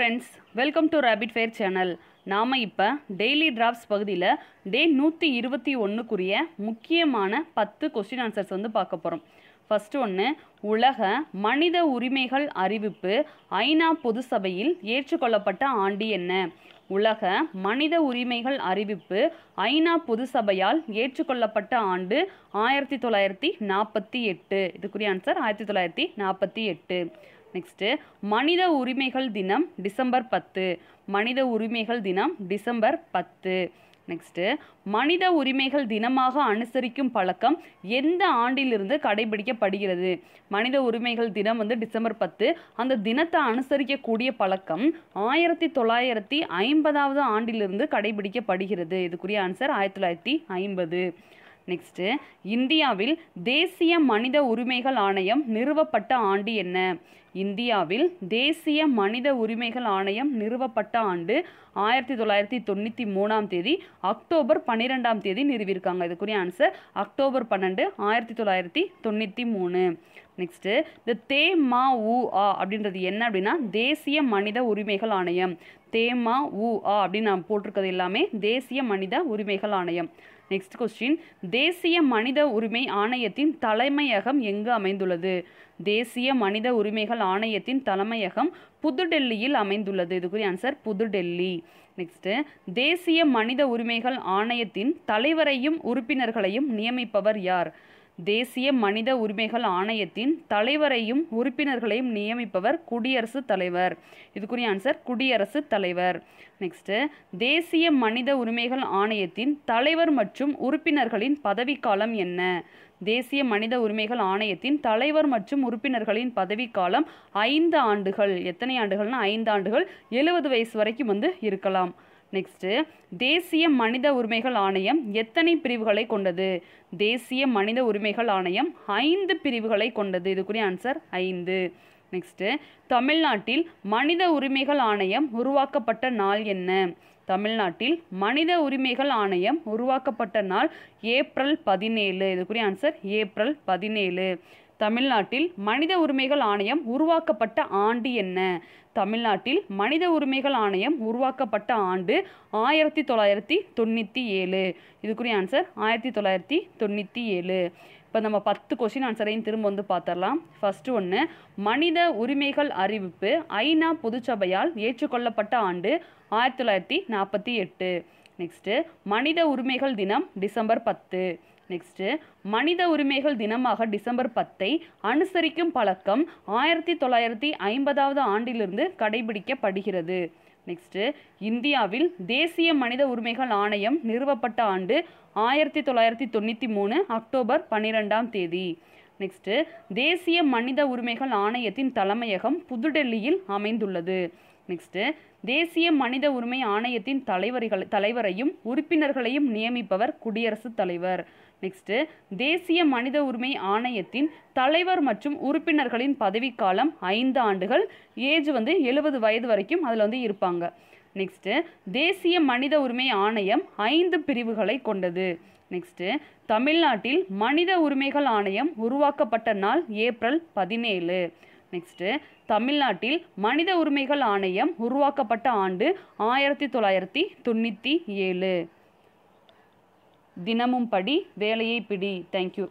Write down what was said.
friends welcome to rapid fire channel நாம் இப்போ daily drops பகுதியில் டே நூற்றி இருபத்தி ஒன்றுக்குரிய முக்கியமான பத்து கொஸ்டின் ஆன்சர்ஸ் வந்து பார்க்க போகிறோம் ஃபஸ்ட்டு ஒன்று உலக மனித உரிமைகள் அறிவிப்பு ஐநா பொது சபையில் ஏற்றுக்கொள்ளப்பட்ட ஆண்டு என்ன உலக மனித உரிமைகள் அறிவிப்பு ஐநா பொது சபையால் ஏற்றுக்கொள்ளப்பட்ட ஆண்டு ஆயிரத்தி தொள்ளாயிரத்தி நாற்பத்தி எட்டு இதுக்குரிய ஆன்சர் ஆயிரத்தி தொள்ளாயிரத்தி நாற்பத்தி எட்டு நெக்ஸ்ட்டு மனித உரிமைகள் தினம் டிசம்பர் பத்து மனித உரிமைகள் தினம் டிசம்பர் பத்து நெக்ஸ்ட்டு மனித உரிமைகள் தினமாக அனுசரிக்கும் பழக்கம் எந்த ஆண்டிலிருந்து கடைபிடிக்கப்படுகிறது மனித உரிமைகள் தினம் வந்து டிசம்பர் பத்து அந்த தினத்தை அனுசரிக்கக்கூடிய பழக்கம் ஆயிரத்தி தொள்ளாயிரத்தி ஐம்பதாவது ஆண்டிலிருந்து கடைபிடிக்கப்படுகிறது இதுக்குரிய ஆன்சர் ஆயிரத்தி தொள்ளாயிரத்தி ஐம்பது நெக்ஸ்ட்டு இந்தியாவில் தேசிய மனித உரிமைகள் ஆணையம் நிறுவப்பட்ட ஆண்டு என்ன இந்தியாவில் தேசிய மனித உரிமைகள் ஆணையம் நிறுவப்பட்ட ஆண்டு ஆயிரத்தி தொள்ளாயிரத்தி தொண்ணூற்றி மூணாம் தேதி அக்டோபர் பன்னிரெண்டாம் தேதி நிறுவிருக்காங்க இதுக்குரிய ஆன்சர் அக்டோபர் பன்னெண்டு ஆயிரத்தி தொள்ளாயிரத்தி தொண்ணூத்தி மூணு நெக்ஸ்ட்டு இந்த தே மா உ ஆ அப்படின்றது என்ன அப்படின்னா தேசிய மனித உரிமைகள் ஆணையம் தேமா உ ஆ அப்படின்னு நான் போட்டிருக்கிறது எல்லாமே தேசிய மனித உரிமைகள் ஆணையம் நெக்ஸ்ட் கொஸ்டின் தேசிய மனித உரிமை ஆணையத்தின் தலைமையகம் எங்கு அமைந்துள்ளது தேசிய மனித உரிமைகள் ஆணையத்தின் தலைமையகம் புதுடெல்லியில் அமைந்துள்ளது இதுக்குரிய ஆன்சர் புதுடெல்லி நெக்ஸ்ட்டு தேசிய மனித உரிமைகள் ஆணையத்தின் தலைவரையும் உறுப்பினர்களையும் நியமிப்பவர் யார் தேசிய மனித உரிமைகள் ஆணையத்தின் தலைவரையும் உறுப்பினர்களையும் நியமிப்பவர் குடியரசுத் தலைவர் இதுக்குரிய ஆன்சர் குடியரசுத் தலைவர் நெக்ஸ்ட்டு தேசிய மனித உரிமைகள் ஆணையத்தின் தலைவர் மற்றும் உறுப்பினர்களின் பதவிக்காலம் என்ன தேசிய மனித உரிமைகள் ஆணையத்தின் தலைவர் மற்றும் உறுப்பினர்களின் பதவிக்காலம் ஐந்து ஆண்டுகள் எத்தனை ஆண்டுகள்னா ஐந்து ஆண்டுகள் எழுபது வயசு வரைக்கும் வந்து இருக்கலாம் நெக்ஸ்ட்டு தேசிய மனித உரிமைகள் ஆணையம் எத்தனை பிரிவுகளை கொண்டது தேசிய மனித உரிமைகள் ஆணையம் ஐந்து பிரிவுகளை கொண்டது இதுக்குரிய ஆன்சர் ஐந்து நெக்ஸ்ட்டு தமிழ்நாட்டில் மனித உரிமைகள் ஆணையம் உருவாக்கப்பட்ட நாள் என்ன தமிழ்நாட்டில் மனித உரிமைகள் ஆணையம் உருவாக்கப்பட்ட நாள் ஏப்ரல் பதினேழு இதுக்குரிய ஆன்சர் ஏப்ரல் பதினேழு தமிழ்நாட்டில் மனித உரிமைகள் ஆணையம் உருவாக்கப்பட்ட ஆண்டு என்ன தமிழ்நாட்டில் மனித உரிமைகள் ஆணையம் உருவாக்கப்பட்ட ஆண்டு ஆயிரத்தி தொள்ளாயிரத்தி தொண்ணூற்றி ஏழு இதுக்குரிய ஆன்சர் ஆயிரத்தி தொள்ளாயிரத்தி தொண்ணூற்றி ஏழு இப்போ நம்ம பத்து கொஷின் ஆன்சரையும் திரும்ப வந்து பார்த்துடலாம் ஃபஸ்ட்டு ஒன்று மனித உரிமைகள் அறிவிப்பு ஐநா பொதுச்சபையால் ஏற்றுக்கொள்ளப்பட்ட ஆண்டு ஆயிரத்தி தொள்ளாயிரத்தி நாற்பத்தி எட்டு நெக்ஸ்ட்டு மனித உரிமைகள் தினம் டிசம்பர் பத்து நெக்ஸ்ட்டு மனித உரிமைகள் தினமாக டிசம்பர் பத்தை அனுசரிக்கும் பழக்கம் ஆயிரத்தி தொள்ளாயிரத்தி ஐம்பதாவது ஆண்டிலிருந்து கடைபிடிக்கப்படுகிறது நெக்ஸ்ட்டு இந்தியாவில் தேசிய மனித உரிமைகள் ஆணையம் நிறுவப்பட்ட ஆண்டு ஆயிரத்தி தொள்ளாயிரத்தி தொண்ணூற்றி மூணு அக்டோபர் பன்னிரெண்டாம் தேதி நெக்ஸ்ட்டு தேசிய மனித உரிமைகள் ஆணையத்தின் தலைமையகம் புதுடெல்லியில் அமைந்துள்ளது நெக்ஸ்ட்டு தேசிய மனித உரிமை ஆணையத்தின் தலைவர்கள் தலைவரையும் உறுப்பினர்களையும் நியமிப்பவர் குடியரசுத் தலைவர் நெக்ஸ்ட்டு தேசிய மனித உரிமை ஆணையத்தின் தலைவர் மற்றும் உறுப்பினர்களின் பதவிக்காலம் ஐந்து ஆண்டுகள் ஏஜ் வந்து எழுபது வயது வரைக்கும் அதில் வந்து இருப்பாங்க நெக்ஸ்ட்டு தேசிய மனித உரிமை ஆணையம் ஐந்து பிரிவுகளை கொண்டது நெக்ஸ்ட்டு தமிழ்நாட்டில் மனித உரிமைகள் ஆணையம் உருவாக்கப்பட்ட நாள் ஏப்ரல் பதினேழு நெக்ஸ்ட்டு தமிழ்நாட்டில் மனித உரிமைகள் ஆணையம் உருவாக்கப்பட்ட ஆண்டு ஆயிரத்தி தொள்ளாயிரத்தி தொண்ணூற்றி ஏழு தினமும் படி வேலையை பிடி தேங்க்யூ